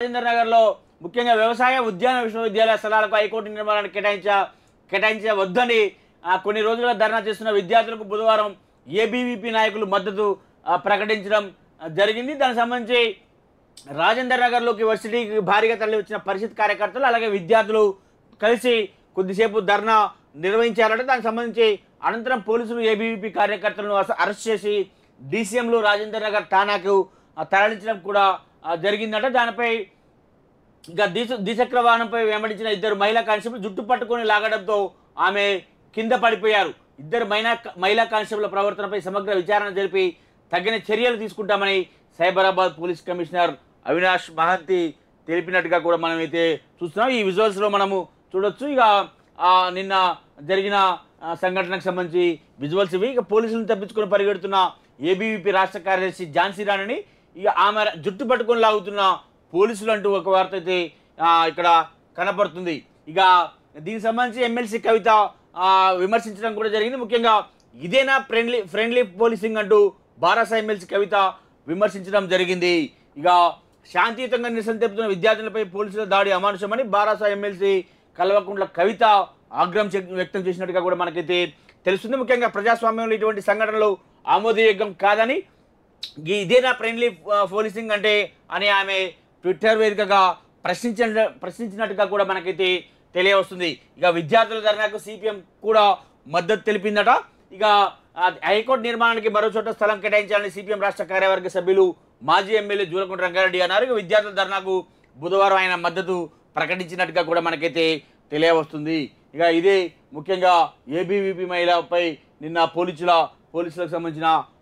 రాజేంద్ర నగర్లో ముఖ్యంగా వ్యవసాయ ఉద్యాన విశ్వవిద్యాలయ స్థలాలకు హైకోర్టు నిర్మాణాన్ని కేటాయించ కేటాయించవద్దని కొన్ని రోజులుగా ధర్నా చేస్తున్న విద్యార్థులకు బుధవారం ఏబీవీపీ నాయకులు మద్దతు ప్రకటించడం జరిగింది దానికి సంబంధించి రాజేంద్ర నగర్లోకి వర్సిటీకి భారీగా తరలి వచ్చిన పరిషత్ కార్యకర్తలు అలాగే విద్యార్థులు కలిసి కొద్దిసేపు ధర్నా నిర్వహించారంటే దానికి సంబంధించి అనంతరం పోలీసులు ఏబీవీపీ కార్యకర్తలను అరెస్ట్ చేసి డీసీఎంలు రాజేంద్ర నగర్ థానాకు తరలించడం కూడా జరిగిందట దానిపై ఇంకా ద్విచ ద్విచక్ర వాహనంపై వెంబడించిన ఇద్దరు మహిళా కానిస్టేబుల్ జుట్టు పట్టుకొని లాగడంతో ఆమె కింద పడిపోయారు ఇద్దరు మహిళా మహిళా కానిస్టేబుల్ ప్రవర్తనపై సమగ్ర విచారణ జరిపి తగిన చర్యలు తీసుకుంటామని సైబరాబాద్ పోలీస్ కమిషనర్ అవినాష్ మహంతి తెలిపినట్టుగా కూడా మనం అయితే చూస్తున్నాం ఈ విజువల్స్లో మనము చూడొచ్చు ఇక నిన్న జరిగిన సంఘటనకు సంబంధించి విజువల్స్ ఇవి ఇక పోలీసులను తప్పించుకుని పరిగెడుతున్న ఏబీవీపీ రాష్ట్ర కార్యదర్శి ఝాన్సీ రాణిని ఇక ఆమె జుట్టు పట్టుకొని లాగుతున్న పోలీసులు అంటూ ఒక వార్త అయితే ఇక్కడ కనపడుతుంది ఇక దీనికి సంబంధించి ఎమ్మెల్సీ కవిత విమర్శించడం కూడా జరిగింది ముఖ్యంగా ఇదేనా ఫ్రెండ్లీ ఫ్రెండ్లీ పోలీసింగ్ అంటూ బారాసా ఎమ్మెల్సీ కవిత విమర్శించడం జరిగింది ఇక శాంతియుతంగా నిరసన తెలుపుతున్న విద్యార్థులపై పోలీసుల దాడి అమానుషమని బారాసా ఎమ్మెల్సీ కల్వకుండ్ల కవిత ఆగ్రహం వ్యక్తం చేసినట్టుగా కూడా మనకైతే తెలుస్తుంది ముఖ్యంగా ప్రజాస్వామ్యంలో ఇటువంటి సంఘటనలు ఆమోదయోగ్యం కాదని ఇదేనా ఫ్రెండ్లీ పోలీసింగ్ అంటే అని ఆమె ట్విట్టర్ వేదికగా ప్రశ్నించిన ప్రశ్నించినట్టుగా కూడా మనకైతే తెలియవస్తుంది ఇక విద్యార్థుల ధర్నాకు సిపిఎం కూడా మద్దతు తెలిపిందట ఇక హైకోర్టు నిర్మాణానికి మరో చోట స్థలం కేటాయించాలని సిపిఎం రాష్ట్ర కార్యవర్గ సభ్యులు మాజీ ఎమ్మెల్యే జూలకుంట రంగారెడ్డి అన్నారు ఇక విద్యార్థుల ధర్నాకు బుధవారం ఆయన మద్దతు ప్రకటించినట్టుగా కూడా మనకైతే తెలియవస్తుంది ఇక ఇదే ముఖ్యంగా ఏబీవీపీ మహిళపై నిన్న పోలీసుల పోలీసులకు సంబంధించిన